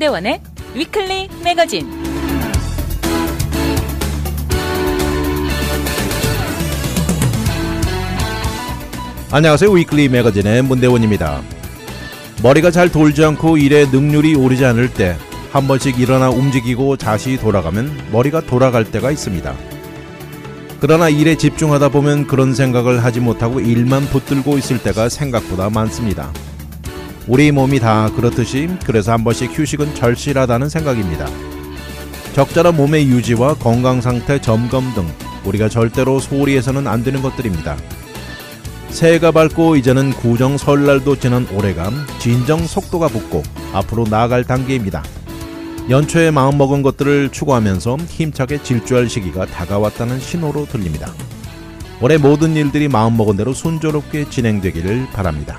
한대원의 위클리 매거진. 안녕하세요. 위클리 매거진의 문대원입니다. 머리가 잘 돌지 않고 일에 능률이 오르지 않을 때 한 번씩 일어나 움직이고 다시 돌아가면 머리가 돌아갈 때가 있습니다. 그러나 일에 집중하다 보면 그런 생각을 하지 못하고 일만 붙들고 있을 때가 생각보다 많습니다. 우리 몸이 다 그렇듯이 그래서 한 번씩 휴식은 절실하다는 생각입니다. 적절한 몸의 유지와 건강 상태 점검 등 우리가 절대로 소홀히 해서는 안 되는 것들입니다. 새해가 밝고 이제는 구정 설날도 지난 올해가 진정 속도가 붙고 앞으로 나아갈 단계입니다. 연초에 마음먹은 것들을 추구하면서 힘차게 질주할 시기가 다가왔다는 신호로 들립니다. 올해 모든 일들이 마음먹은 대로 순조롭게 진행되기를 바랍니다.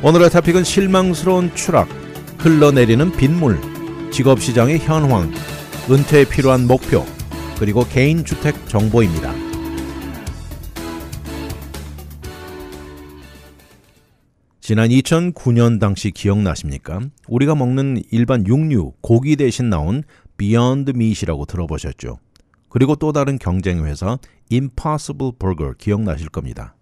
오늘의 탑픽은 실망스러운 추락, 흘러내리는 빗물, 직업시장의 현황, 은퇴에 필요한 목표, 그리고 개인주택 정보입니다. 지난 2009년 당시 기억나십니까? 우리가 먹는 일반 육류, 고기 대신 나온 비욘드 미시라고 들어보셨죠? 그리고 또 다른 경쟁 회사 임파서블 버거 기억나실 겁니다.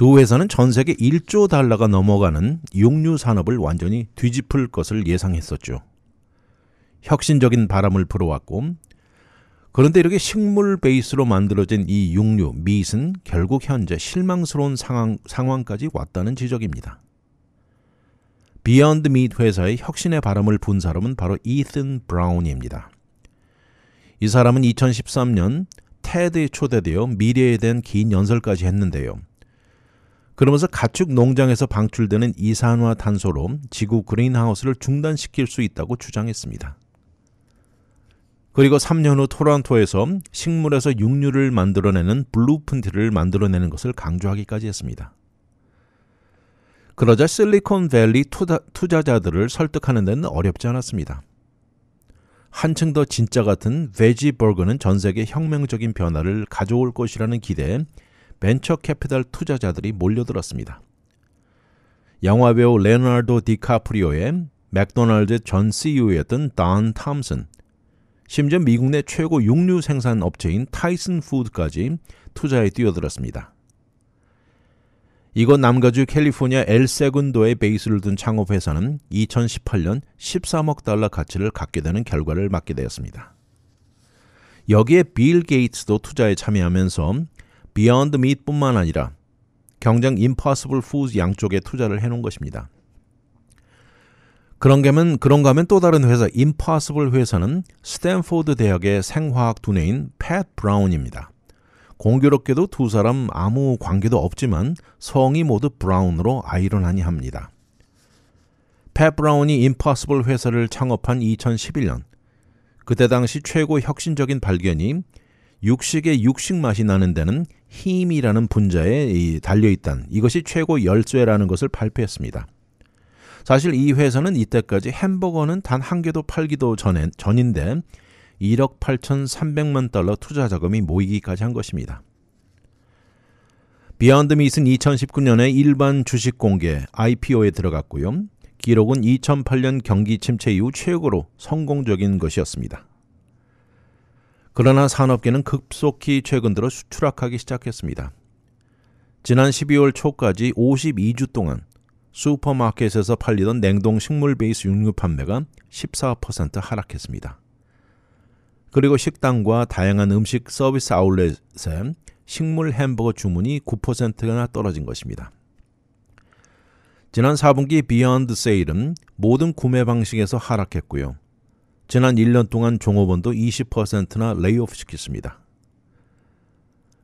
두 회사는 전 세계 1조 달러가 넘어가는 육류 산업을 완전히 뒤집을 것을 예상했었죠. 혁신적인 바람을 불어왔고 그런데 이렇게 식물 베이스로 만들어진 이 육류, 미은 결국 현재 실망스러운 상황, 상황까지 왔다는 지적입니다. 비언드 미트 회사의 혁신의 바람을 분 사람은 바로 이튼 브라운입니다. 이 사람은 2013년 테드에 초대되어 미래에 대한 긴 연설까지 했는데요. 그러면서 가축 농장에서 방출되는 이산화탄소로 지구 그린하우스를 중단시킬 수 있다고 주장했습니다. 그리고 3년 후토란토에서 식물에서 육류를 만들어내는 블루푼린트를 만들어내는 것을 강조하기까지 했습니다. 그러자 실리콘밸리 투자, 자들을 설득하는 데는 어렵지 않았습니다. 한층 더 진짜 같은 베지버그는전 세계 혁명적인 변화를 가져올 것이라는 기대에 벤처 캐피탈 투자자들이 몰려들었습니다. 영화 배우 레오나르도 디카프리오의 맥도날드 전 CEO였던 던 탐슨, 심지어 미국 내 최고 육류 생산 업체인 타이슨 푸드까지 투자에 뛰어들었습니다. 이곳 남가주 캘리포니아 엘세군도에 베이스를 둔 창업 회사는 2018년 13억 달러 가치를 갖게 되는 결과를 맞게 되었습니다. 여기에 빌 게이츠도 투자에 참여하면서 비욘드 밋뿐만 아니라 경쟁 임파서블 푸즈 양쪽에 투자를 해놓은 것입니다. 그런가면 그런가 하면 또 다른 회사 임파서블 회사는 스탠포드 대학의 생화학 두뇌인 팻 브라운입니다. 공교롭게도 두 사람 아무 관계도 없지만 성이 모두 브라운으로 아이러나니 합니다. 팻 브라운이 임파서블 회사를 창업한 2011년 그때 당시 최고 혁신적인 발견이 육식의 육식 맛이 나는 데는 힘이라는 분자에 달려있단 이것이 최고 열쇠라는 것을 발표했습니다. 사실 이 회사는 이때까지 햄버거는 단 한 개도 팔기도 전엔, 전인데 1억 8,300만 달러 투자 자금이 모이기까지 한 것입니다. 비욘드 미스 2019년에 일반 주식 공개 IPO에 들어갔고요. 기록은 2008년 경기 침체 이후 최고로 성공적인 것이었습니다. 그러나 산업계는 급속히 최근 들어 수추락하기 시작했습니다. 지난 12월 초까지 52주 동안 슈퍼마켓에서 팔리던 냉동 식물 베이스 육류 판매가 14% 하락했습니다. 그리고 식당과 다양한 음식 서비스 아울렛에 식물 햄버거 주문이 9%나 떨어진 것입니다. 지난 4분기 비욘드 세일은 모든 구매 방식에서 하락했고요. 지난 1년 동안 종업원도 20%나 레이오프 시켰습니다.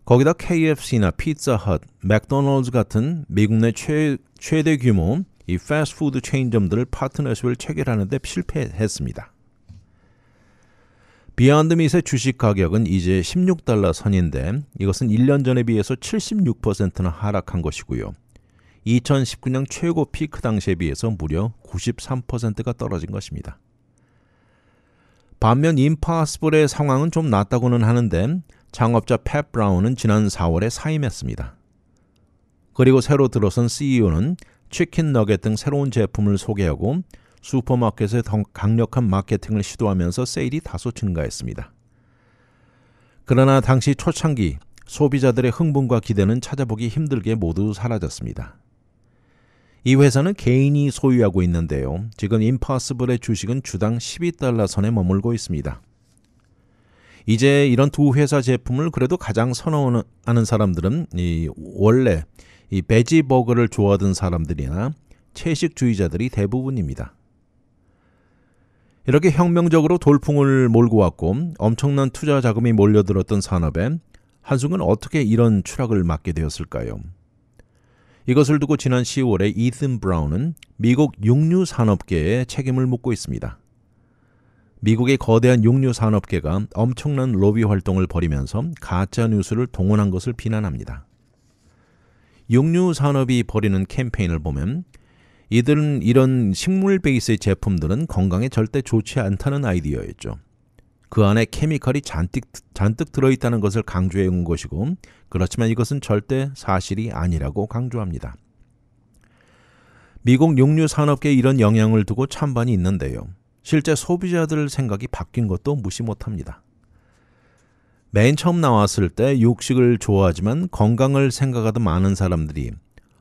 거기다 KFC나 피자헛, 맥도날드 같은 미국 내 최, 최대 규모 이 패스트푸드 체인점들을 파트너십을 체결하는데 실패했습니다. 비욘드밋의 주식 가격은 이제 16달러 선인데 이것은 1년 전에 비해서 76%나 하락한 것이고요. 2019년 최고 피크 당시에 비해서 무려 93%가 떨어진 것입니다. 반면 임파서블의 상황은 좀 낫다고는 하는데 창업자 팻 브라운은 지난 4월에 사임했습니다. 그리고 새로 들어선 CEO는 치킨 너겟 등 새로운 제품을 소개하고 슈퍼마켓에 더 강력한 마케팅을 시도하면서 세일이 다소 증가했습니다. 그러나 당시 초창기 소비자들의 흥분과 기대는 찾아보기 힘들게 모두 사라졌습니다. 이 회사는 개인이 소유하고 있는데요. 지금 임파서블의 주식은 주당 12달러 선에 머물고 있습니다. 이제 이런 두 회사 제품을 그래도 가장 선호하는 사람들은 이 원래 이 베지버거를 좋아하던 사람들이나 채식주의자들이 대부분입니다. 이렇게 혁명적으로 돌풍을 몰고 왔고 엄청난 투자 자금이 몰려들었던 산업에 한숨은 어떻게 이런 추락을 맞게 되었을까요? 이것을 두고 지난 10월에 이슨 브라운은 미국 육류 산업계에 책임을 묻고 있습니다. 미국의 거대한 육류 산업계가 엄청난 로비 활동을 벌이면서 가짜 뉴스를 동원한 것을 비난합니다. 육류 산업이 벌이는 캠페인을 보면 이들은 이런 식물 베이스의 제품들은 건강에 절대 좋지 않다는 아이디어였죠. 그 안에 케미컬이 잔뜩, 잔뜩 들어있다는 것을 강조해 온 것이고 그렇지만 이것은 절대 사실이 아니라고 강조합니다. 미국 육류 산업계에 이런 영향을 두고 찬반이 있는데요. 실제 소비자들 생각이 바뀐 것도 무시 못합니다. 맨 처음 나왔을 때 육식을 좋아하지만 건강을 생각하던 많은 사람들이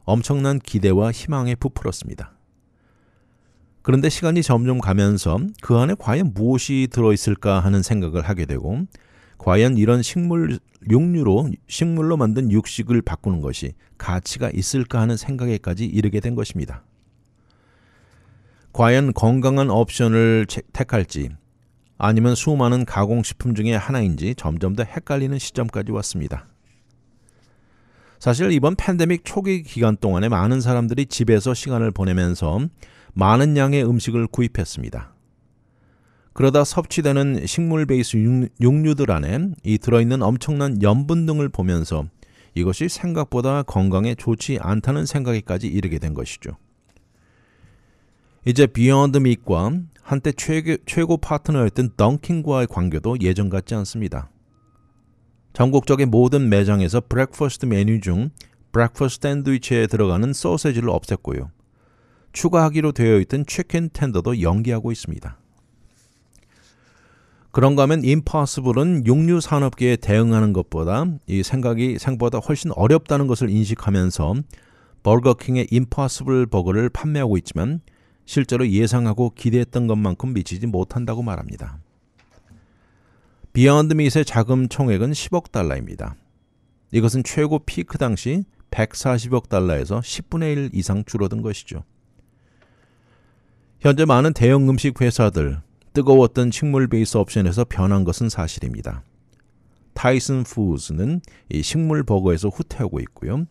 엄청난 기대와 희망에 부풀었습니다. 그런데 시간이 점점 가면서 그 안에 과연 무엇이 들어있을까 하는 생각을 하게 되고 과연 이런 식물 육류로 식물로 만든 육식을 바꾸는 것이 가치가 있을까 하는 생각에까지 이르게 된 것입니다. 과연 건강한 옵션을 택할지 아니면 수많은 가공식품 중에 하나인지 점점 더 헷갈리는 시점까지 왔습니다. 사실 이번 팬데믹 초기 기간 동안에 많은 사람들이 집에서 시간을 보내면서 많은 양의 음식을 구입했습니다. 그러다 섭취되는 식물 베이스 육류들 안엔 이 들어있는 엄청난 염분 등을 보면서 이것이 생각보다 건강에 좋지 않다는 생각에까지 이르게 된 것이죠. 이제 비욘드 밋과 한때 최고, 최고 파트너였던 던킨과의 관계도 예전 같지 않습니다. 전국적인 모든 매장에서 브렉퍼스트 메뉴 중 브렉퍼스트 샌드위치에 들어가는 소세지를 없앴고요. 추가하기로 되어 있던 치킨 텐더도 연기하고 있습니다. 그런가 하면 임파서블은 육류 산업계에 대응하는 것보다 이 생각이 생보다 각 훨씬 어렵다는 것을 인식하면서 버거킹의 임파서블 버거를 판매하고 있지만 실제로 예상하고 기대했던 것만큼 미치지 못한다고 말합니다. 비욘드 밋의 자금 총액은 10억 달러입니다. 이것은 최고 피크 당시 140억 달러에서 10분의 1 이상 줄어든 것이죠. 현재 많은 대형 음식 회사들 뜨거웠던 식물 베이스 옵션에서 변한 것은 사실입니다. 타이슨 푸즈는 이 식물 버거에서 후퇴하고 있고요.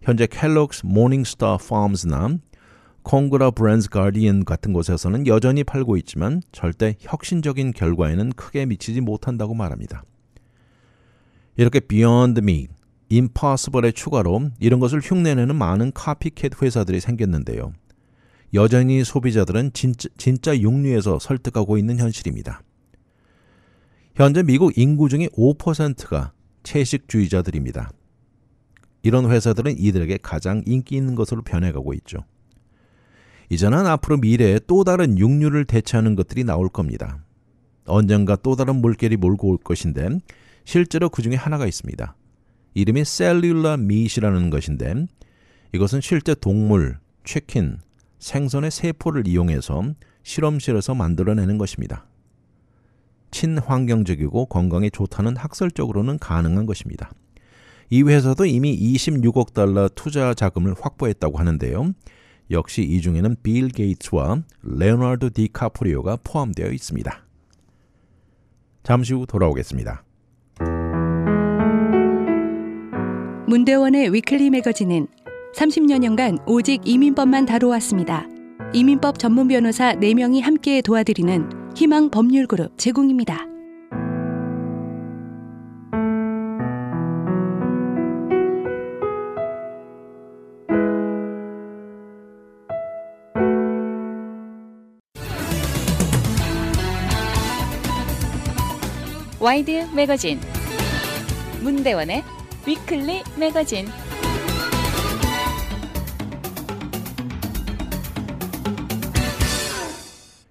현재 켈록스 모닝스타 팜스나 콩그라 브랜드 가디언 같은 곳에서는 여전히 팔고 있지만 절대 혁신적인 결과에는 크게 미치지 못한다고 말합니다. 이렇게 비욘드 미, 임파서블의 추가로 이런 것을 흉내내는 많은 카피캣 회사들이 생겼는데요. 여전히 소비자들은 진짜, 진짜 육류에서 설득하고 있는 현실입니다. 현재 미국 인구 중에 5%가 채식주의자들입니다. 이런 회사들은 이들에게 가장 인기 있는 것으로 변해가고 있죠. 이제는 앞으로 미래에 또 다른 육류를 대체하는 것들이 나올 겁니다. 언젠가 또 다른 물결이 몰고 올 것인데 실제로 그 중에 하나가 있습니다. 이름이 셀룰라 미시라는 것인데 이것은 실제 동물, 치킨, 생선의 세포를 이용해서 실험실에서 만들어내는 것입니다. 친환경적이고 건강에 좋다는 학설적으로는 가능한 것입니다. 이 회사도 이미 26억 달러 투자 자금을 확보했다고 하는데요. 역시 이 중에는 빌 게이츠와 레오나르도 디카프리오가 포함되어 있습니다. 잠시 후 돌아오겠습니다. 문대원의 위클리 매거진은 30여년간 오직 이민법만 다루어왔습니다. 이민법 전문 변호사 4명이 함께 도와드리는 희망 법률그룹 제공입니다. 와이드 매거진 문대원의 위클리 매거진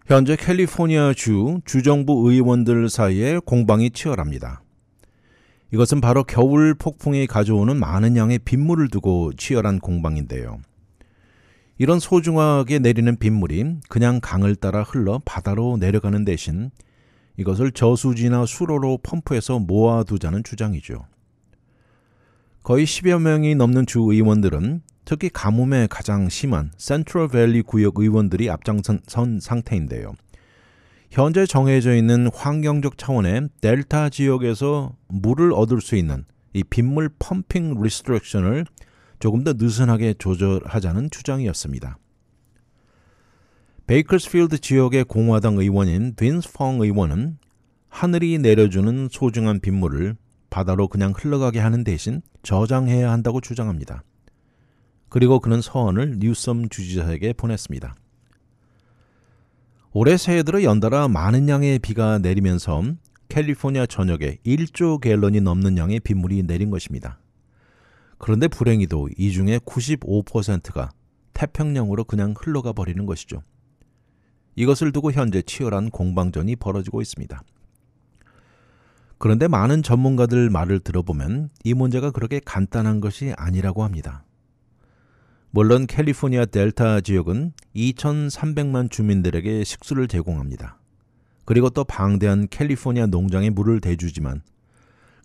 현재 캘리포니아주 주정부 의원들 사이에 공방이 치열합니다. 이것은 바로 겨울 폭풍이 가져오는 많은 양의 빗물을 두고 치열한 공방인데요. 이런 소중하게 내리는 빗물이 그냥 강을 따라 흘러 바다로 내려가는 대신 이것을 저수지나 수로로 펌프해서 모아두자는 주장이죠. 거의 10여 명이 넘는 주 의원들은 특히 가뭄에 가장 심한 센트럴 밸리 구역 의원들이 앞장선 상태인데요. 현재 정해져 있는 환경적 차원의 델타 지역에서 물을 얻을 수 있는 이 빗물 펌핑 리스트렉션을 조금 더 느슨하게 조절하자는 주장이었습니다. 베이커스필드 지역의 공화당 의원인 빈스펑 의원은 하늘이 내려주는 소중한 빗물을 바다로 그냥 흘러가게 하는 대신 저장해야 한다고 주장합니다. 그리고 그는 서원을 뉴섬 주지사에게 보냈습니다. 올해 새해 들어 연달아 많은 양의 비가 내리면서 캘리포니아 전역에 1조 갤런이 넘는 양의 빗물이 내린 것입니다. 그런데 불행히도 이 중에 95%가 태평양으로 그냥 흘러가 버리는 것이죠. 이것을 두고 현재 치열한 공방전이 벌어지고 있습니다. 그런데 많은 전문가들 말을 들어보면 이 문제가 그렇게 간단한 것이 아니라고 합니다. 물론 캘리포니아 델타 지역은 2,300만 주민들에게 식수를 제공합니다. 그리고 또 방대한 캘리포니아 농장의 물을 대주지만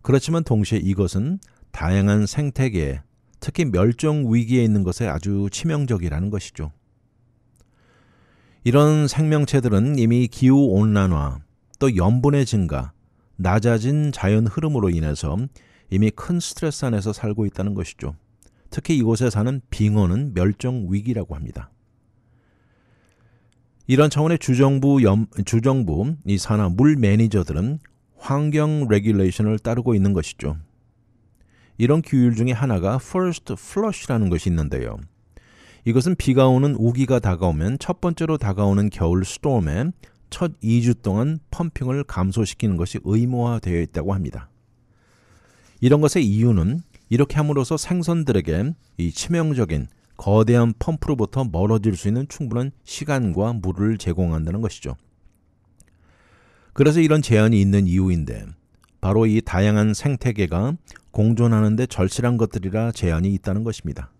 그렇지만 동시에 이것은 다양한 생태계, 특히 멸종 위기에 있는 것에 아주 치명적이라는 것이죠. 이런 생명체들은 이미 기후 온난화, 또 염분의 증가, 낮아진 자연 흐름으로 인해서 이미 큰 스트레스 안에서 살고 있다는 것이죠. 특히 이곳에 사는 빙어는 멸종 위기라고 합니다. 이런 차원의 주정부 염, 주정부 이 산하 물 매니저들은 환경 레귤레이션을 따르고 있는 것이죠. 이런 규율 중에 하나가 first flush라는 것이 있는데요. 이것은 비가 오는 우기가 다가오면 첫 번째로 다가오는 겨울 스톰에 첫 2주 동안 펌핑을 감소시키는 것이 의무화되어 있다고 합니다. 이런 것의 이유는 이렇게 함으로써 생선들에게 이 치명적인 거대한 펌프로부터 멀어질 수 있는 충분한 시간과 물을 제공한다는 것이죠. 그래서 이런 제한이 있는 이유인데 바로 이 다양한 생태계가 공존하는데 절실한 것들이라 제한이 있다는 것입니다.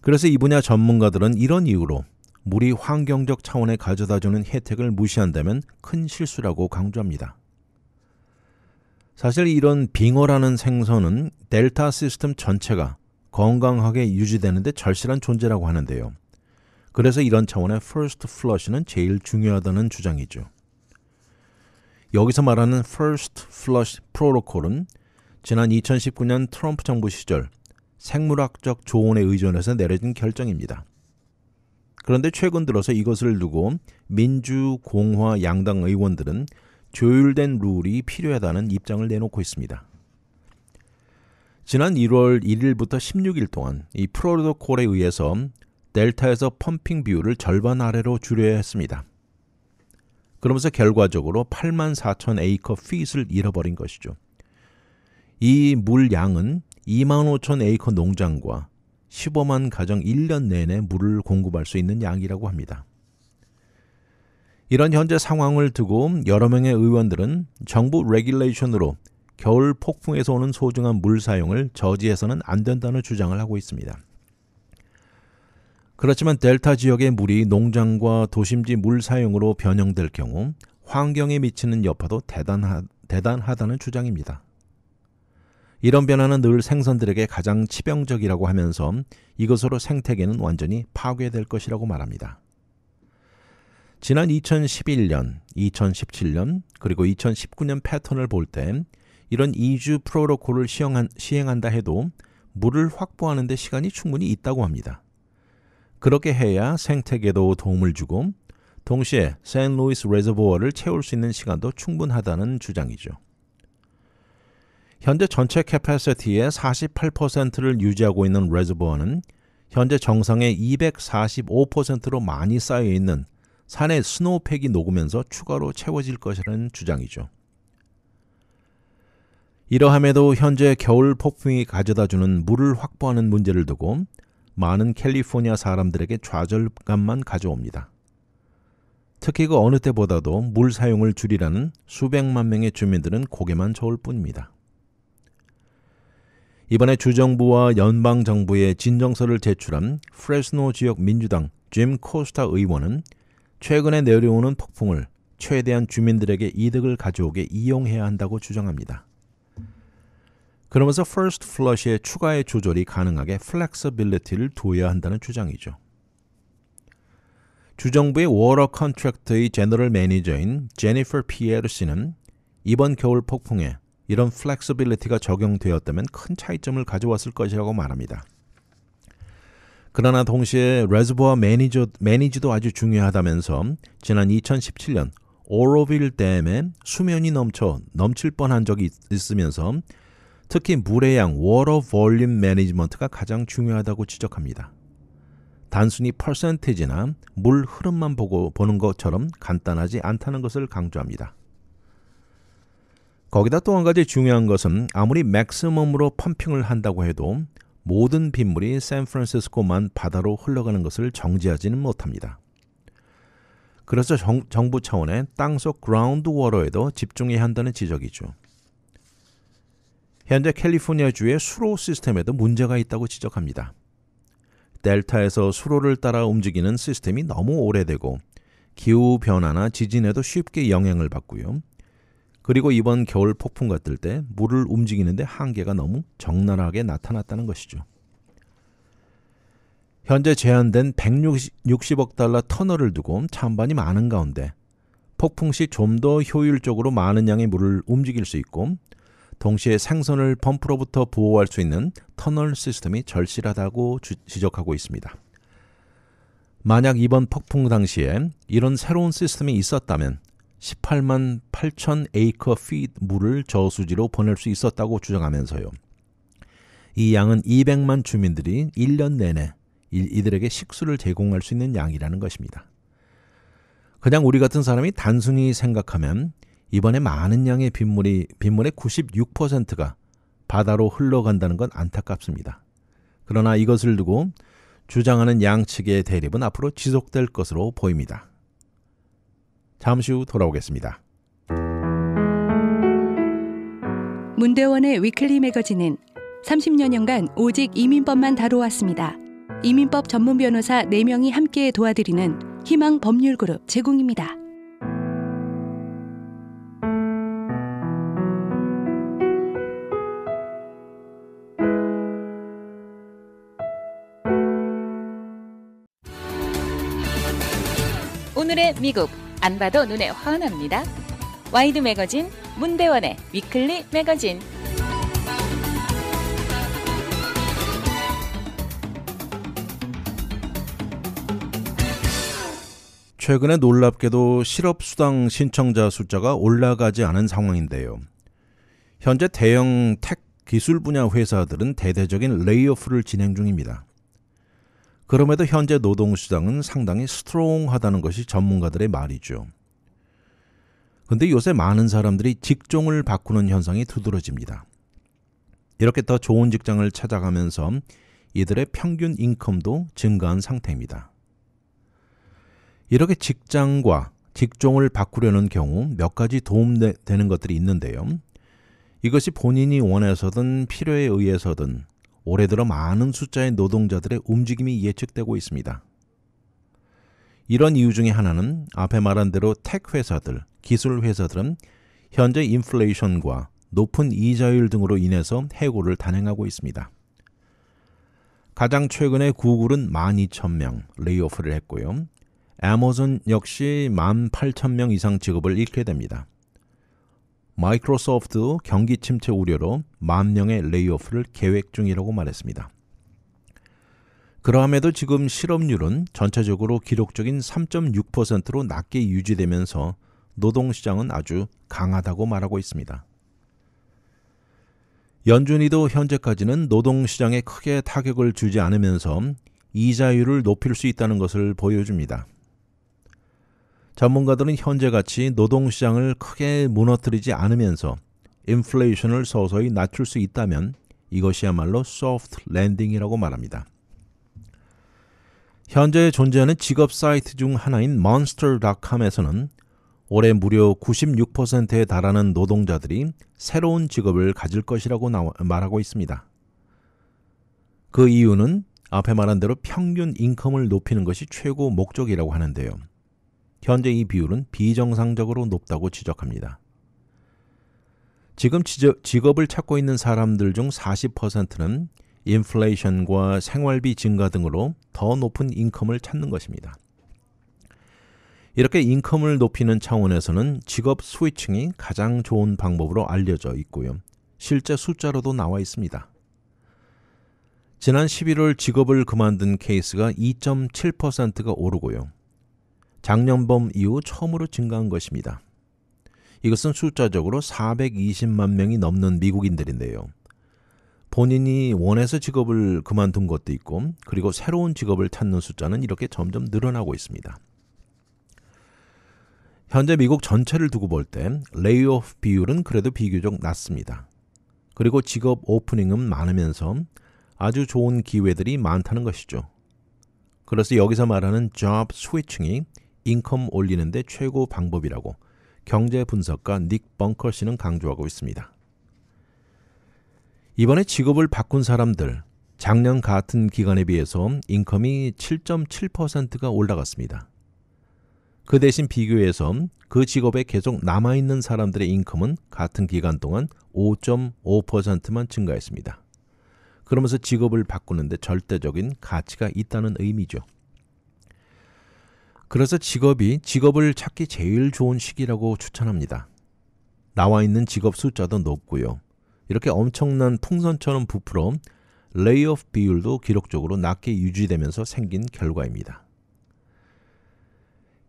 그래서 이 분야 전문가들은 이런 이유로 물이 환경적 차원에 가져다주는 혜택을 무시한다면 큰 실수라고 강조합니다. 사실 이런 빙어라는 생선은 델타 시스템 전체가 건강하게 유지되는데 절실한 존재라고 하는데요. 그래서 이런 차원의 first flush는 제일 중요하다는 주장이죠. 여기서 말하는 first flush 프로토콜은 지난 2019년 트럼프 정부 시절 생물학적 조언에 의존해서 내려진 결정입니다. 그런데 최근 들어서 이것을 두고 민주공화 양당 의원들은 조율된 룰이 필요하다는 입장을 내놓고 있습니다. 지난 1월 1일부터 16일 동안 이 프로토콜에 의해서 델타에서 펌핑 비율을 절반 아래로 줄여야 했습니다. 그러면서 결과적으로 8만 4천 에이커 핏을 잃어버린 것이죠. 이 물 양은 2만 5천 에이커 농장과 15만 가정 1년 내내 물을 공급할 수 있는 양이라고 합니다. 이런 현재 상황을 두고 여러 명의 의원들은 정부 레귤레이션으로 겨울 폭풍에서 오는 소중한 물 사용을 저지해서는 안 된다는 주장을 하고 있습니다. 그렇지만 델타 지역의 물이 농장과 도심지 물 사용으로 변형될 경우 환경에 미치는 여파도 대단하, 대단하다는 주장입니다. 이런 변화는 늘 생선들에게 가장 치명적이라고 하면서 이것으로 생태계는 완전히 파괴될 것이라고 말합니다. 지난 2011년, 2017년, 그리고 2019년 패턴을 볼 때 이런 2주 프로로콜을 시행한, 시행한다 해도 물을 확보하는 데 시간이 충분히 있다고 합니다. 그렇게 해야 생태계도 도움을 주고 동시에 샌루이스 레저보어를 채울 수 있는 시간도 충분하다는 주장이죠. 현재 전체 캐패시티의 48%를 유지하고 있는 레저보어는 현재 정상의 245%로 많이 쌓여 있는 산에 스노우팩이 녹으면서 추가로 채워질 것이라는 주장이죠. 이러함에도 현재 겨울 폭풍이 가져다주는 물을 확보하는 문제를 두고 많은 캘리포니아 사람들에게 좌절감만 가져옵니다. 특히 그 어느 때보다도 물 사용을 줄이라는 수백만 명의 주민들은 고개만 저을 뿐입니다. 이번에 주정부와 연방정부에 진정서를 제출한 프레스노 지역 민주당 짐 코스타 의원은 최근에 내려오는 폭풍을 최대한 주민들에게 이득을 가져오게 이용해야 한다고 주장합니다. 그러면서 f 스 r s t f 의 추가의 조절이 가능하게 플렉 e 빌 i 티 i l i 를 둬야 한다는 주장이죠. 주정부의 워러 컨트랙트의 제너럴 매니저인 제니퍼 피에르 씨는 이번 겨울 폭풍에 이런 플렉서빌리티가 적용되었다면 큰 차이점을 가져왔을 것이라고 말합니다. 그러나 동시에 레즈보아 매니저, 매니지도 아주 중요하다면서 지난 2017년 오로빌 댐에 수면이 넘쳐 넘칠 뻔한 적이 있으면서 특히 물의 양 워터 볼륨 매니지먼트가 가장 중요하다고 지적합니다. 단순히 퍼센티지나 물 흐름만 보고 보는 것처럼 간단하지 않다는 것을 강조합니다. 거기다 또 한 가지 중요한 것은 아무리 맥스멈으로 펌핑을 한다고 해도 모든 빗물이 샌프란시스코만 바다로 흘러가는 것을 정지하지는 못합니다. 그래서 정, 부 차원의 땅속 그라운드 워러에도 집중해야 한다는 지적이죠. 현재 캘리포니아주의 수로 시스템에도 문제가 있다고 지적합니다. 델타에서 수로를 따라 움직이는 시스템이 너무 오래되고 기후 변화나 지진에도 쉽게 영향을 받고요. 그리고 이번 겨울 폭풍 같을 때 물을 움직이는데 한계가 너무 적나라하게 나타났다는 것이죠. 현재 제한된 160억 달러 터널을 두고 찬반이 많은 가운데 폭풍 시 좀 더 효율적으로 많은 양의 물을 움직일 수 있고 동시에 생선을 펌프로부터 보호할 수 있는 터널 시스템이 절실하다고 주, 지적하고 있습니다. 만약 이번 폭풍 당시에 이런 새로운 시스템이 있었다면 18만 8천 에이커 피트 물을 저수지로 보낼 수 있었다고 주장하면서요. 이 양은 200만 주민들이 1년 내내 이들에게 식수를 제공할 수 있는 양이라는 것입니다. 그냥 우리 같은 사람이 단순히 생각하면 이번에 많은 양의 빗물이 빗물의 96%가 바다로 흘러간다는 건 안타깝습니다. 그러나 이것을 두고 주장하는 양측의 대립은 앞으로 지속될 것으로 보입니다. 잠시 후 돌아오겠습니다. 문대원의 위클리 매거진은 30여년간 오직 이민법만 다뤄왔습니다. 이민법 전문 변호사 4명이 함께 도와드리는 희망 법률그룹 제공입니다. 오늘의 미국 안 봐도 눈에 환합니다. 와이드 매거진 문대원의 위클리 매거진 최근에 놀랍게도 실업수당 신청자 숫자가 올라가지 않은 상황인데요. 현재 대형 택 기술 분야 회사들은 대대적인 레이오프를 진행 중입니다. 그럼에도 현재 노동시장은 상당히 스트롱하다는 것이 전문가들의 말이죠. 근데 요새 많은 사람들이 직종을 바꾸는 현상이 두드러집니다. 이렇게 더 좋은 직장을 찾아가면서 이들의 평균 인컴도 증가한 상태입니다. 이렇게 직장과 직종을 바꾸려는 경우 몇 가지 도움되는 것들이 있는데요. 이것이 본인이 원해서든 필요에 의해서든 올해 들어 많은 숫자의 노동자들의 움직임이 예측되고 있습니다. 이런 이유 중에 하나는 앞에 말한 대로 택 회사들, 기술 회사들은 현재 인플레이션과 높은 이자율 등으로 인해서 해고를 단행하고 있습니다. 가장 최근에 구글은 12,000명 레이오프를 했고요. 아마존 역시 18,000명 이상 직업을 잃게 됩니다. 마이크로소프트 경기 침체 우려로 만 명의 레이오프를 계획 중이라고 말했습니다. 그러함에도 지금 실업률은 전체적으로 기록적인 3.6%로 낮게 유지되면서 노동시장은 아주 강하다고 말하고 있습니다. 연준이도 현재까지는 노동시장에 크게 타격을 주지 않으면서 이자율을 높일 수 있다는 것을 보여줍니다. 전문가들은 현재같이 노동시장을 크게 무너뜨리지 않으면서 인플레이션을 서서히 낮출 수 있다면 이것이야말로 소프트 랜딩이라고 말합니다. 현재 존재하는 직업 사이트 중 하나인 monster.com에서는 올해 무려 96%에 달하는 노동자들이 새로운 직업을 가질 것이라고 나와, 말하고 있습니다. 그 이유는 앞에 말한 대로 평균 인컴을 높이는 것이 최고 목적이라고 하는데요. 현재 이 비율은 비정상적으로 높다고 지적합니다. 지금 직업을 찾고 있는 사람들 중 40%는 인플레이션과 생활비 증가 등으로 더 높은 인컴을 찾는 것입니다. 이렇게 인컴을 높이는 차원에서는 직업 스위칭이 가장 좋은 방법으로 알려져 있고요. 실제 숫자로도 나와 있습니다. 지난 11월 직업을 그만둔 케이스가 2.7%가 오르고요. 작년범 이후 처음으로 증가한 것입니다. 이것은 숫자적으로 420만 명이 넘는 미국인들인데요. 본인이 원해서 직업을 그만둔 것도 있고, 그리고 새로운 직업을 찾는 숫자는 이렇게 점점 늘어나고 있습니다. 현재 미국 전체를 두고 볼 때 레이오프 비율은 그래도 비교적 낮습니다. 그리고 직업 오프닝은 많으면서 아주 좋은 기회들이 많다는 것이죠. 그래서 여기서 말하는 job s w i t c h i n g 이 인컴 올리는데 최고 방법이라고 경제 분석가 닉 벙커 씨는 강조하고 있습니다. 이번에 직업을 바꾼 사람들, 작년 같은 기간에 비해서 인컴이 7.7%가 올라갔습니다. 그 대신 비교해서 그 직업에 계속 남아있는 사람들의 인컴은 같은 기간 동안 5.5%만 증가했습니다. 그러면서 직업을 바꾸는데 절대적인 가치가 있다는 의미죠. 그래서 직업이 직업을 찾기 제일 좋은 시기라고 추천합니다. 나와 있는 직업 숫자도 높고요. 이렇게 엄청난 풍선처럼 부풀어 레이오 비율도 기록적으로 낮게 유지되면서 생긴 결과입니다.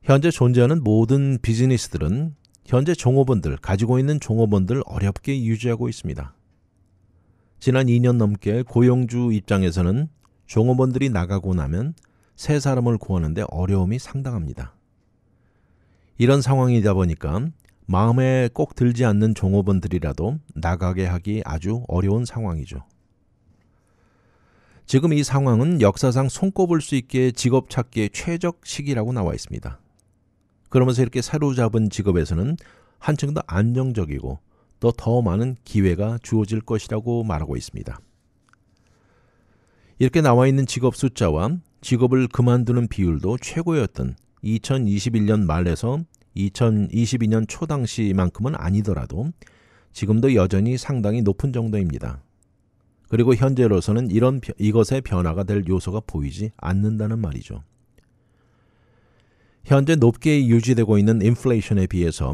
현재 존재하는 모든 비즈니스들은 현재 종업원들, 가지고 있는 종업원들 어렵게 유지하고 있습니다. 지난 2년 넘게 고용주 입장에서는 종업원들이 나가고 나면 세 사람을 구하는데 어려움이 상당합니다. 이런 상황이다 보니까 마음에 꼭 들지 않는 종업원들이라도 나가게 하기 아주 어려운 상황이죠. 지금 이 상황은 역사상 손꼽을 수 있게 직업 찾기의 최적 시기라고 나와 있습니다. 그러면서 이렇게 새로잡은 직업에서는 한층 더 안정적이고 또 더 많은 기회가 주어질 것이라고 말하고 있습니다. 이렇게 나와 있는 직업 숫자와 직업을 그만두는 비율도 최고였던 2021년 말에서 2022년 초 당시만큼은 아니더라도 지금도 여전히 상당히 높은 정도입니다. 그리고 현재로서는 이런 이것의 변화가 될 요소가 보이지 않는다는 말이죠. 현재 높게 유지되고 있는 인플레이션에 비해서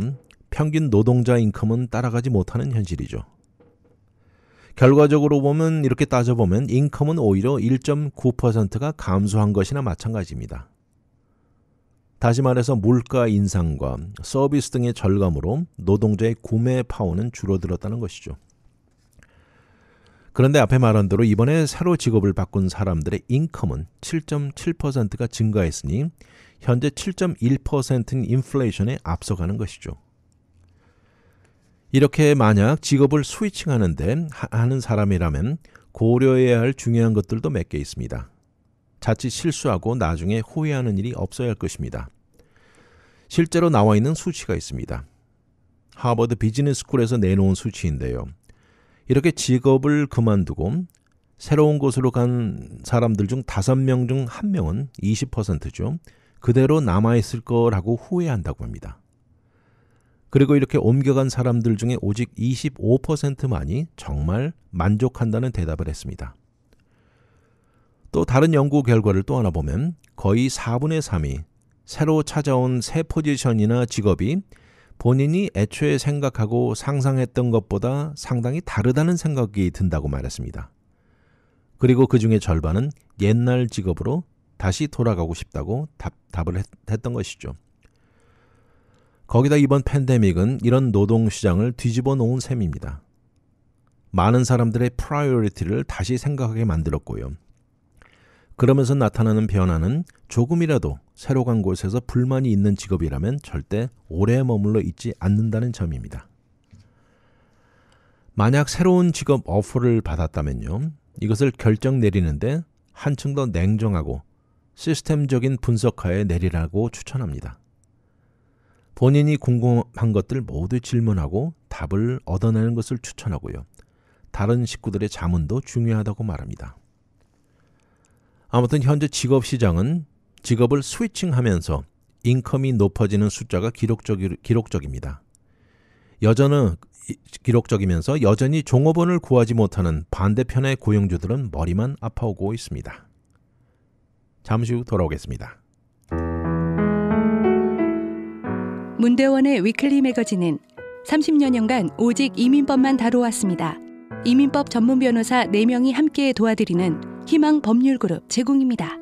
평균 노동자 임금은 따라가지 못하는 현실이죠. 결과적으로 보면 이렇게 따져보면 인컴은 오히려 1.9%가 감소한 것이나 마찬가지입니다. 다시 말해서 물가 인상과 서비스 등의 절감으로 노동자의 구매 파워는 줄어들었다는 것이죠. 그런데 앞에 말한 대로 이번에 새로 직업을 바꾼 사람들의 인컴은 7.7%가 증가했으니 현재 7.1%인 인플레이션에 앞서가는 것이죠. 이렇게 만약 직업을 스위칭하는데 하는 사람이라면 고려해야 할 중요한 것들도 몇 개 있습니다. 자칫 실수하고 나중에 후회하는 일이 없어야 할 것입니다. 실제로 나와 있는 수치가 있습니다. 하버드 비즈니스 스쿨에서 내놓은 수치인데요. 이렇게 직업을 그만두고 새로운 곳으로 간 사람들 중 5명 중 1명은 20%죠. 그대로 남아있을 거라고 후회한다고 합니다. 그리고 이렇게 옮겨간 사람들 중에 오직 25%만이 정말 만족한다는 대답을 했습니다. 또 다른 연구 결과를 또 하나 보면 거의 4분의 3이 새로 찾아온 새 포지션이나 직업이 본인이 애초에 생각하고 상상했던 것보다 상당히 다르다는 생각이 든다고 말했습니다. 그리고 그 중에 절반은 옛날 직업으로 다시 돌아가고 싶다고 답, 을 했, 던 것이죠. 거기다 이번 팬데믹은 이런 노동시장을 뒤집어 놓은 셈입니다. 많은 사람들의 프라이어리티를 다시 생각하게 만들었고요. 그러면서 나타나는 변화는 조금이라도 새로 간 곳에서 불만이 있는 직업이라면 절대 오래 머물러 있지 않는다는 점입니다. 만약 새로운 직업 어플을 받았다면요. 이것을 결정 내리는데 한층 더 냉정하고 시스템적인 분석하에 내리라고 추천합니다. 본인이 궁금한 것들 모두 질문하고 답을 얻어내는 것을 추천하고요. 다른 식구들의 자문도 중요하다고 말합니다. 아무튼 현재 직업 시장은 직업을 스위칭하면서 인컴이 높아지는 숫자가 기록적 기록적입니다. 여전히 기록적이면서 여전히 종업원을 구하지 못하는 반대편의 고용주들은 머리만 아파오고 있습니다. 잠시 후 돌아오겠습니다. 문대원의 위클리 매거진은 30여년간 오직 이민법만 다뤄왔습니다. 이민법 전문 변호사 4명이 함께 도와드리는 희망 법률 그룹 제공입니다.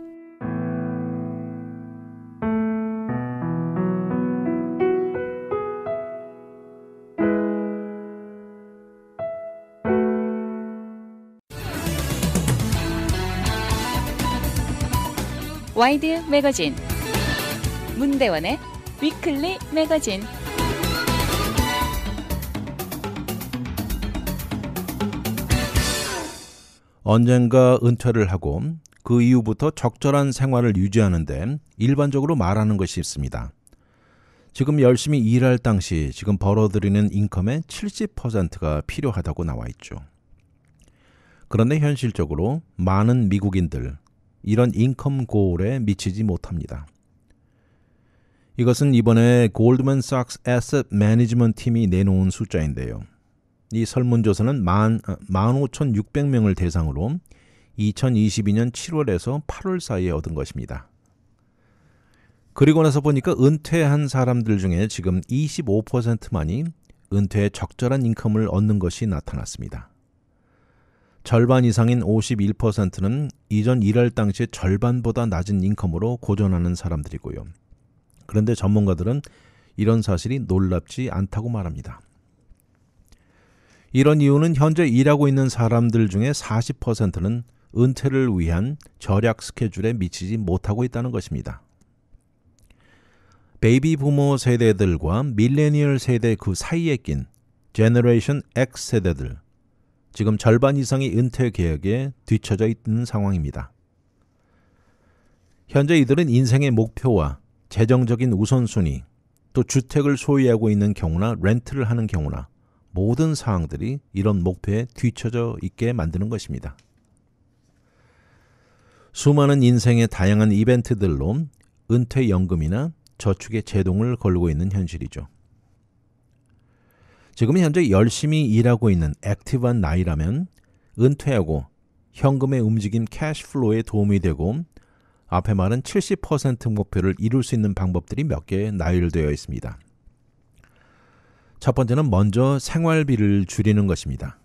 와이드 매거진 문대원의 위클리 매거진 언젠가 은퇴를 하고 그 이후부터 적절한 생활을 유지하는데 일반적으로 말하는 것이 있습니다. 지금 열심히 일할 당시 지금 벌어들이는 인컴의 70%가 필요하다고 나와 있죠. 그런데 현실적으로 많은 미국인들 이런 인컴 고울에 미치지 못합니다. 이것은 이번에 골드만삭스 에셋 매니지먼트 팀이 내놓은 숫자인데요. 이 설문조사는 만, 15,600명을 아, 대상으로 2022년 7월에서 8월 사이에 얻은 것입니다. 그리고 나서 보니까 은퇴한 사람들 중에 지금 25%만이 은퇴에 적절한 인컴을 얻는 것이 나타났습니다. 절반 이상인 51%는 이전 일할 당시 절반보다 낮은 인컴으로 고전하는 사람들이고요. 그런데 전문가들은 이런 사실이 놀랍지 않다고 말합니다. 이런 이유는 현재 일하고 있는 사람들 중에 40%는 은퇴를 위한 절약 스케줄에 미치지 못하고 있다는 것입니다. 베이비 부모 세대들과 밀레니얼 세대 그 사이에 낀 제너레이션 X 세대들 지금 절반 이상이 은퇴 계획에 뒤처져 있는 상황입니다. 현재 이들은 인생의 목표와 재정적인 우선순위, 또 주택을 소유하고 있는 경우나 렌트를 하는 경우나 모든 사항들이 이런 목표에 뒤쳐져 있게 만드는 것입니다. 수많은 인생의 다양한 이벤트들로 은퇴연금이나 저축의 제동을 걸고 있는 현실이죠. 지금 현재 열심히 일하고 있는 액티브한 나이라면 은퇴하고 현금의 움직임 캐시플로에 도움이 되고 앞에 말은70% 목표를 이룰 수 있는 방법들이 몇 개 나열되어 있습니다. 첫 번째는 먼저 생활비를 줄이는 것입니다.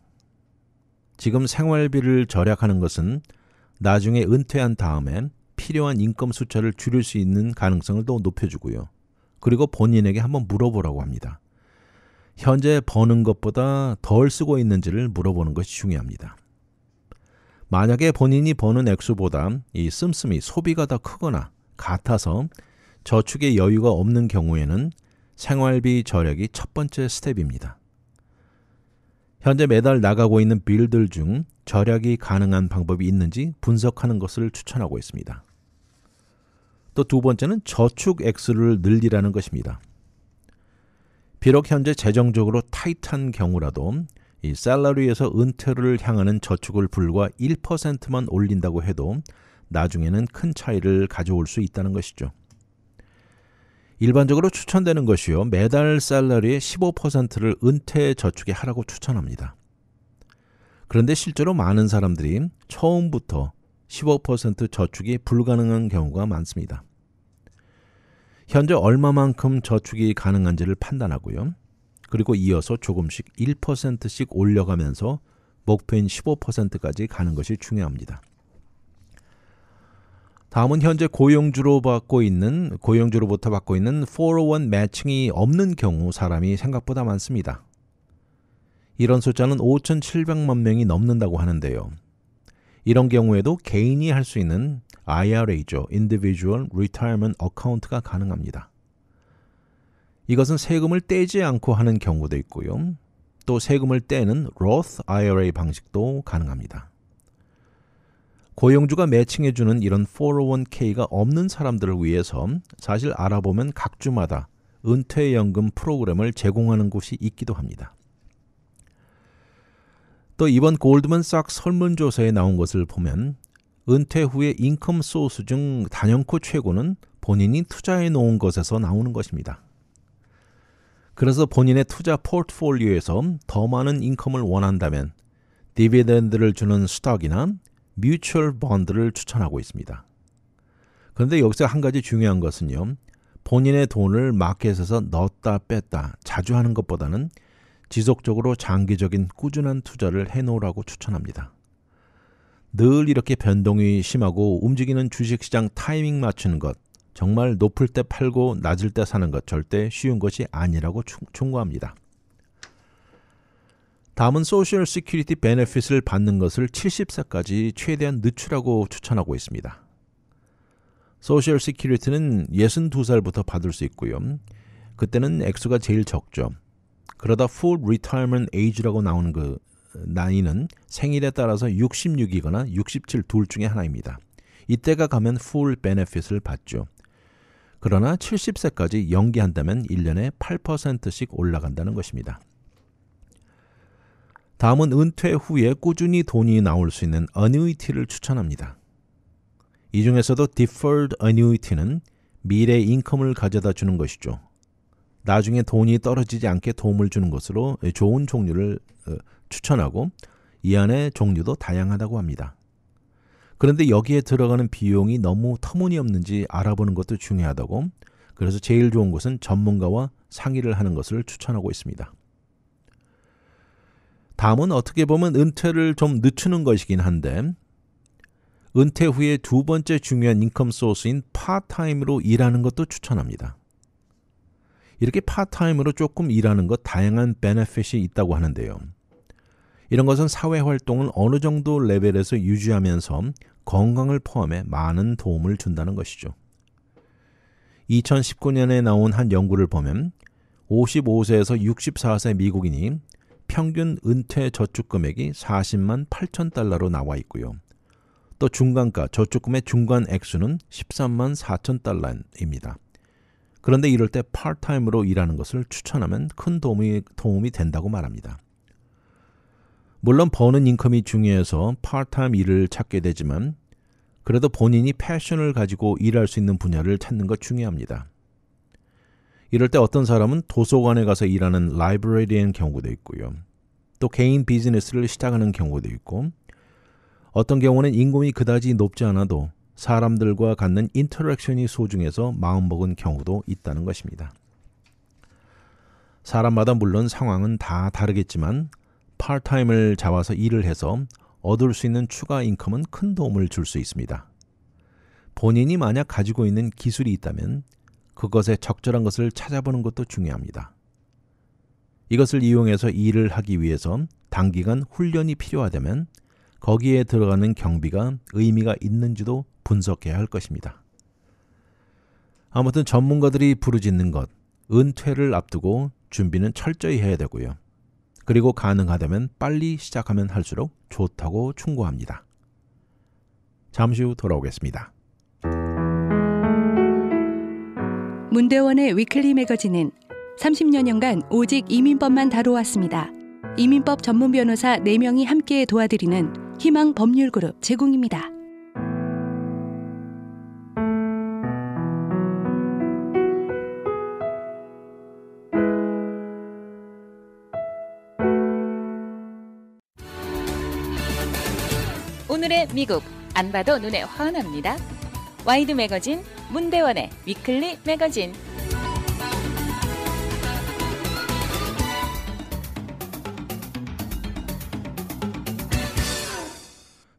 지금 생활비를 절약하는 것은 나중에 은퇴한 다음엔 필요한 인금 수처를 줄일 수 있는 가능성을 더 높여주고요. 그리고 본인에게 한번 물어보라고 합니다. 현재 버는 것보다 덜 쓰고 있는지를 물어보는 것이 중요합니다. 만약에 본인이 버는 액수보다 이 씀씀이 소비가 더 크거나 같아서 저축의 여유가 없는 경우에는 생활비 절약이 첫 번째 스텝입니다. 현재 매달 나가고 있는 빌들 중 절약이 가능한 방법이 있는지 분석하는 것을 추천하고 있습니다. 또 두 번째는 저축 액수를 늘리라는 것입니다. 비록 현재 재정적으로 타이트한 경우라도 이 살러리에서 은퇴를 향하는 저축을 불과 1%만 올린다고 해도 나중에는 큰 차이를 가져올 수 있다는 것이죠. 일반적으로 추천되는 것이요. 매달 살러리의 15%를 은퇴 저축에 하라고 추천합니다. 그런데 실제로 많은 사람들이 처음부터 15% 저축이 불가능한 경우가 많습니다. 현재 얼마만큼 저축이 가능한지를 판단하고요. 그리고 이어서 조금씩 1%씩 올려가면서 목표인 15%까지 가는 것이 중요합니다. 다음은 현재 고용주로 받고 있는 고용주로부터 받고 있는 401 매칭이 없는 경우 사람이 생각보다 많습니다. 이런 숫자는 5,700만 명이 넘는다고 하는데요. 이런 경우에도 개인이 할 수 있는 IRA죠. Individual Retirement Account가 가능합니다. 이것은 세금을 떼지 않고 하는 경우도 있고요. 또 세금을 떼는 Roth IRA 방식도 가능합니다. 고용주가 매칭해주는 이런 401k가 없는 사람들을 위해서 사실 알아보면 각 주마다 은퇴연금 프로그램을 제공하는 곳이 있기도 합니다. 또 이번 골드만삭 설문조사에 나온 것을 보면 은퇴 후의 인컴 소스 중 단연코 최고는 본인이 투자해 놓은 것에서 나오는 것입니다. 그래서 본인의 투자 포트폴리오에서 더 많은 인컴을 원한다면 디비덴드를 주는 스톡이나 뮤추얼 번드를 추천하고 있습니다. 그런데 여기서 한 가지 중요한 것은요. 본인의 돈을 마켓에서 넣었다 뺐다 자주 하는 것보다는 지속적으로 장기적인 꾸준한 투자를 해놓으라고 추천합니다. 늘 이렇게 변동이 심하고 움직이는 주식시장 타이밍 맞추는 것 정말 높을 때 팔고 낮을 때 사는 것 절대 쉬운 것이 아니라고 충고합니다. 다음은 소셜 시큐리티 베네핏을 받는 것을 70세까지 최대한 늦추라고 추천하고 있습니다. 소셜 시큐리티는 62살부터 받을 수 있고요. 그때는 액수가 제일 적죠. 그러다 full retirement age라고 나오는 그 나이는 생일에 따라서 66이거나 67 둘 중에 하나입니다. 이때가 가면 full benefit을 받죠. 그러나 70세까지 연기한다면 1년에 8%씩 올라간다는 것입니다. 다음은 은퇴 후에 꾸준히 돈이 나올 수 있는 어 n n u 를 추천합니다. 이 중에서도 deferred annuity는 미래 인컴을 가져다 주는 것이죠. 나중에 돈이 떨어지지 않게 도움을 주는 것으로 좋은 종류를 어, 추천하고 이 안에 종류도 다양하다고 합니다. 그런데 여기에 들어가는 비용이 너무 터무니없는지 알아보는 것도 중요하다고 그래서 제일 좋은 것은 전문가와 상의를 하는 것을 추천하고 있습니다. 다음은 어떻게 보면 은퇴를 좀 늦추는 것이긴 한데 은퇴 후에 두 번째 중요한 인컴 소스인 파타임으로 일하는 것도 추천합니다. 이렇게 파타임으로 조금 일하는 것 다양한 베네핏이 있다고 하는데요. 이런 것은 사회 활동을 어느 정도 레벨에서 유지하면서 건강을 포함해 많은 도움을 준다는 것이죠. 2019년에 나온 한 연구를 보면 55세에서 64세 미국인이 평균 은퇴 저축 금액이 40만 8천 달러로 나와 있고요. 또 중간가 저축금의 중간 액수는 13만 4천 달러입니다. 그런데 이럴 때 파트타임으로 일하는 것을 추천하면 큰 도움이, 도움이 된다고 말합니다. 물론 버는 인컴이 중요해서 파트타임 일을 찾게 되지만 그래도 본인이 패션을 가지고 일할 수 있는 분야를 찾는 것 중요합니다. 이럴 때 어떤 사람은 도서관에 가서 일하는 라이브러리인 경우도 있고요. 또 개인 비즈니스를 시작하는 경우도 있고 어떤 경우는 인공이 그다지 높지 않아도 사람들과 갖는 인터랙션이 소중해서 마음먹은 경우도 있다는 것입니다. 사람마다 물론 상황은 다 다르겠지만 파트타임을 잡아서 일을 해서 얻을 수 있는 추가 인컴은 큰 도움을 줄 수 있습니다. 본인이 만약 가지고 있는 기술이 있다면 그것에 적절한 것을 찾아보는 것도 중요합니다. 이것을 이용해서 일을 하기 위해서 단기간 훈련이 필요하다면 거기에 들어가는 경비가 의미가 있는지도 분석해야 할 것입니다. 아무튼 전문가들이 부르짖는 것, 은퇴를 앞두고 준비는 철저히 해야 되고요. 그리고 가능하다면 빨리 시작하면 할수록 좋다고 충고합니다. 잠시 후 돌아오겠습니다. 문대원의 위클리 매거진은 30여년간 오직 이민법만 다뤄왔습니다. 이민법 전문 변호사 4명이 함께 도와드리는 희망 법률그룹 제공입니다. 오늘의 미국 안 봐도 눈에 환합니다. 와이드 매거진 문대원의 위클리 매거진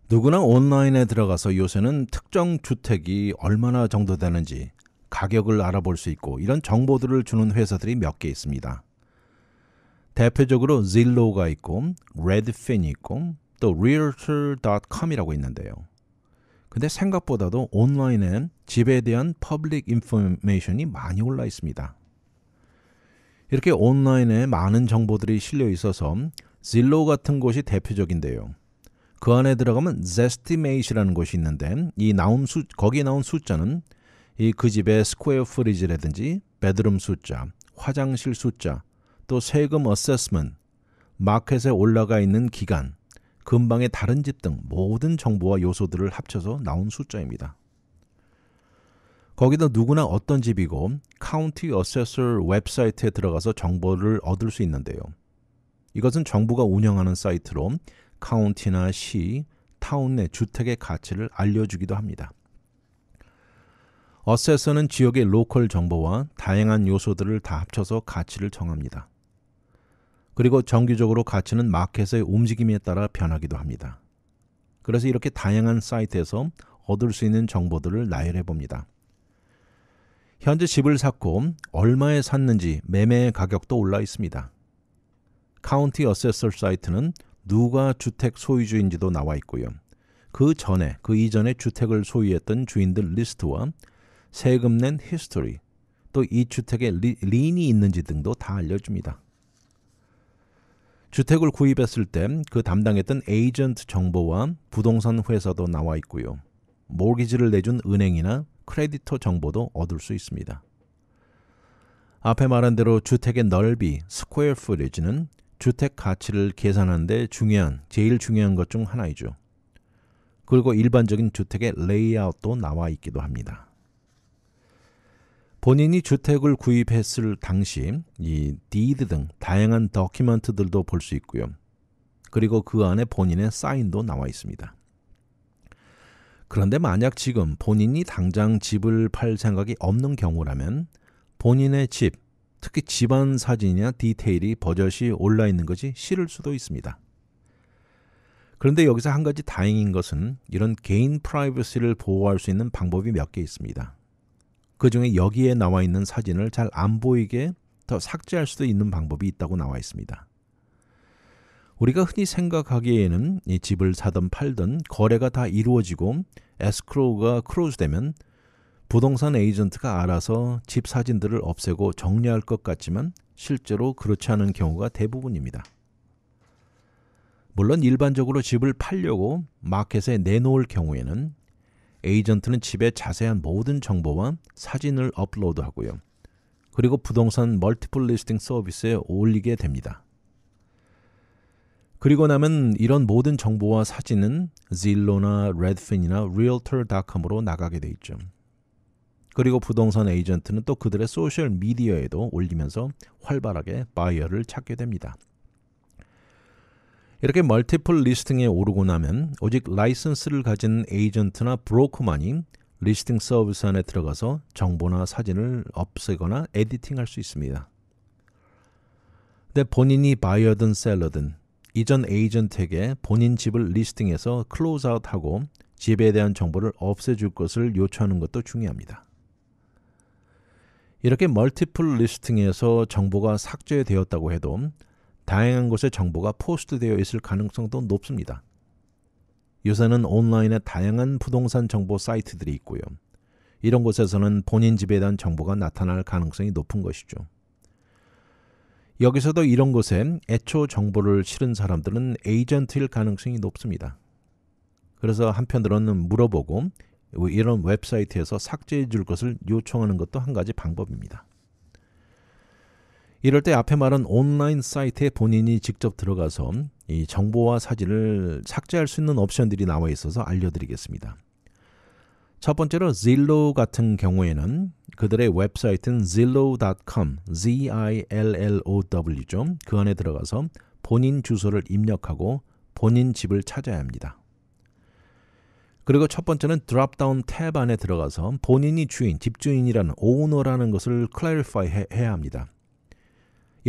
누구나 온라인에 들어가서 요새는 특정 주택이 얼마나 정도 되는지 가격을 알아볼 수 있고 이런 정보들을 주는 회사들이 몇 개 있습니다. 대표적으로 z i l 가 있고 r e d 이 있고 또 realtor.com이라고 있는데요. 근데 생각보다도 온라인엔 집에 대한 퍼블릭 인포메이션이 많이 올라 있습니다. 이렇게 온라인에 많은 정보들이 실려 있어서 z 로 같은 곳이 대표적인데요. 그 안에 들어가면 Zestimate이라는 곳이 있는데 이 나온 수 거기에 나온 숫자는 이 그 집의 스퀘어 프리지라든지 베드룸 숫자, 화장실 숫자, 또 세금 어세스먼, 마켓에 올라가 있는 기간, 근방의 다른 집 등 모든 정보와 요소들을 합쳐서 나온 숫자입니다. 거기다 누구나 어떤 집이고 카운티 어세서 웹사이트에 들어가서 정보를 얻을 수 있는데요. 이것은 정부가 운영하는 사이트로 카운티나 시, 타운 내 주택의 가치를 알려주기도 합니다. 어세서는 지역의 로컬 정보와 다양한 요소들을 다 합쳐서 가치를 정합니다. 그리고 정기적으로 가치는 마켓의 움직임에 따라 변하기도 합니다. 그래서 이렇게 다양한 사이트에서 얻을 수 있는 정보들을 나열해 봅니다. 현재 집을 샀고 얼마에 샀는지 매매 가격도 올라 있습니다. 카운티 어세서 사이트는 누가 주택 소유주인지도 나와 있고요. 그 전에 그 이전에 주택을 소유했던 주인들 리스트와 세금 낸 히스토리 또 이 주택에 리, 린이 있는지 등도 다 알려줍니다. 주택을 구입했을 때 그 담당했던 에이전트 정보와 부동산 회사도 나와 있고요. 모기지를 내준 은행이나 크레디터 정보도 얻을 수 있습니다. 앞에 말한 대로 주택의 넓이, 스퀘어 푸리지는 주택 가치를 계산하는데 중요한, 제일 중요한 것 중 하나이죠. 그리고 일반적인 주택의 레이아웃도 나와 있기도 합니다. 본인이 주택을 구입했을 당시 이 디드 등 다양한 더큐먼트들도 볼 수 있고요. 그리고 그 안에 본인의 사인도 나와 있습니다. 그런데 만약 지금 본인이 당장 집을 팔 생각이 없는 경우라면 본인의 집, 특히 집안 사진이나 디테일이 버젓이 올라 있는 것이 싫을 수도 있습니다. 그런데 여기서 한 가지 다행인 것은 이런 개인 프라이버시를 보호할 수 있는 방법이 몇 개 있습니다. 그 중에 여기에 나와 있는 사진을 잘 안 보이게 더 삭제할 수도 있는 방법이 있다고 나와 있습니다. 우리가 흔히 생각하기에는 이 집을 사든 팔든 거래가 다 이루어지고 에스크로우가 크로즈되면 부동산 에이전트가 알아서 집 사진들을 없애고 정리할 것 같지만 실제로 그렇지 않은 경우가 대부분입니다. 물론 일반적으로 집을 팔려고 마켓에 내놓을 경우에는 에이전트는 집에 자세한 모든 정보와 사진을 업로드하고요. 그리고 부동산 멀티플 리스팅 서비스에 올리게 됩니다. 그리고 나면 이런 모든 정보와 사진은 z i l l 나 Redfin이나 Realtor.com으로 나가게 돼 있죠. 그리고 부동산 에이전트는 또 그들의 소셜 미디어에도 올리면서 활발하게 바이어를 찾게 됩니다. 이렇게 멀티플 리스팅에 오르고 나면 오직 라이선스를 가진 에이전트나 브로커만이 리스팅 서비스 안에 들어가서 정보나 사진을 없애거나 에디팅할 수 있습니다. 근데 본인이 바이어든 셀러든 이전 에이전트에게 본인 집을 리스팅해서 클로즈아웃하고 집에 대한 정보를 없애줄 것을 요청하는 것도 중요합니다. 이렇게 멀티플 리스팅에서 정보가 삭제되었다고 해도 다양한 곳에 정보가 포스트되어 있을 가능성도 높습니다. 요새는 온라인에 다양한 부동산 정보 사이트들이 있고요. 이런 곳에서는 본인 집에 대한 정보가 나타날 가능성이 높은 것이죠. 여기서도 이런 곳에 애초 정보를 실은 사람들은 에이전트일 가능성이 높습니다. 그래서 한편으로는 물어보고 이런 웹사이트에서 삭제해 줄 것을 요청하는 것도 한 가지 방법입니다. 이럴 때 앞에 말한 온라인 사이트에 본인이 직접 들어가서 이 정보와 사진을 삭제할 수 있는 옵션들이 나와 있어서 알려드리겠습니다. 첫 번째로 Zillow 같은 경우에는 그들의 웹사이트는 zillow.com, Z-I-L-L-O-W죠. 그 안에 들어가서 본인 주소를 입력하고 본인 집을 찾아야 합니다. 그리고 첫 번째는 드랍다운 탭 안에 들어가서 본인이 주인, 집주인이라는 오너라는 것을 클래리파이 해야 합니다.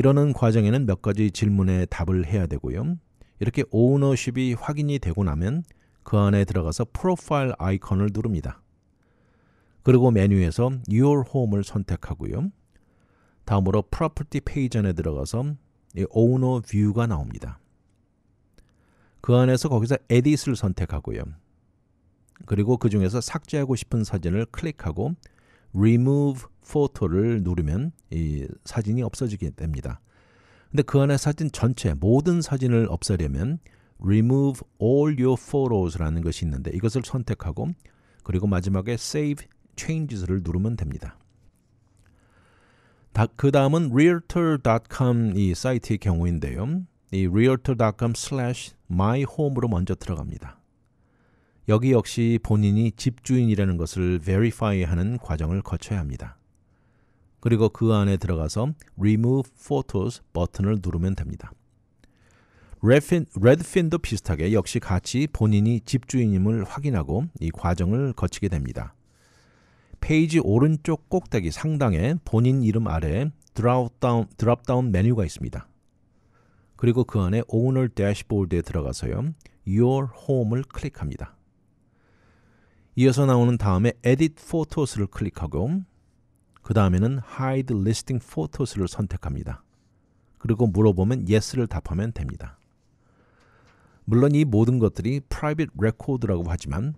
이러는 과정에는 몇 가지 질문에 답을 해야 되고요. 이렇게 오너십이 확인이 되고 나면 그 안에 들어가서 프로파일 아이콘을 누릅니다. 그리고 메뉴에서 Your Home을 선택하고요. 다음으로 Property 페이지 안에 들어가서 Owner View가 나옵니다. 그 안에서 거기서 Edit을 선택하고요. 그리고 그 중에서 삭제하고 싶은 사진을 클릭하고 remove photo를 누르면 이 사진이 없어지게 됩니다. 근데 그 안에 사진 전체 모든 사진을 없애려면 remove all your photos라는 것이 있는데 이것을 선택하고 그리고 마지막에 save changes를 누르면 됩니다. 그 다음은 realtor.com 이 사이트의 경우인데요. 이 realtor.com/myhome로 으 먼저 들어갑니다. 여기 역시 본인이 집주인이라는 것을 verify 하는 과정을 거쳐야 합니다. 그리고 그 안에 들어가서 remove photos 버튼을 누르면 됩니다. r e d f i n 도 비슷하게 역시 같이 본인이 집주인임을 확인하고 이 과정을 거치게 됩니다. 페이지 오른쪽 꼭대기 상단에 본인 이름 아래 드랍다운, 드랍다운 메뉴가 있습니다. 그리고 그 안에 Owner Dashboard에 들어가서요. Your Home을 클릭합니다. 이어서 나오는 다음에 Edit Photos를 클릭하고 그 다음에는 Hide Listing Photos를 선택합니다. 그리고 물어보면 Yes를 답하면 됩니다. 물론 이 모든 것들이 Private Record라고 하지만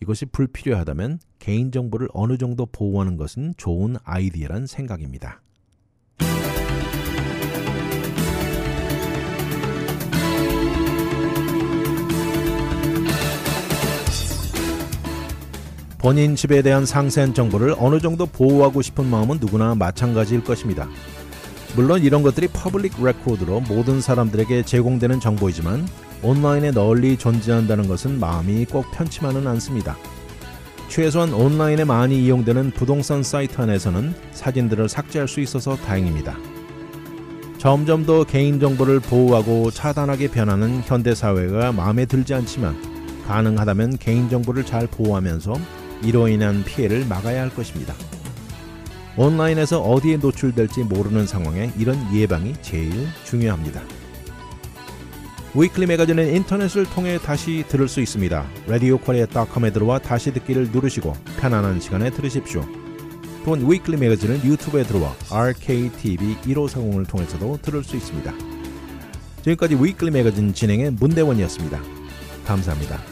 이것이 불필요하다면 개인정보를 어느 정도 보호하는 것은 좋은 아이디어란 생각입니다. 본인 집에 대한 상세한 정보를 어느 정도 보호하고 싶은 마음은 누구나 마찬가지일 것입니다. 물론 이런 것들이 퍼블릭 레코드로 모든 사람들에게 제공되는 정보이지만 온라인에 널리 존재한다는 것은 마음이 꼭 편치만은 않습니다. 최소한 온라인에 많이 이용되는 부동산 사이트 안에서는 사진들을 삭제할 수 있어서 다행입니다. 점점 더 개인정보를 보호하고 차단하게 변하는 현대사회가 마음에 들지 않지만 가능하다면 개인정보를 잘 보호하면서 이로 인한 피해를 막아야 할 것입니다. 온라인에서 어디에 노출될지 모르는 상황에 이런 예방이 제일 중요합니다. 위클리 매거진은 인터넷을 통해 다시 들을 수 있습니다. 라디오 코리아.com에 들어와 다시 듣기를 누르시고 편안한 시간에 들으십시오. 또한 위클리 매거진은 유튜브에 들어와 RKTV 1540을 통해서도 들을 수 있습니다. 지금까지 위클리 매거진 진행의 문대원이었습니다. 감사합니다.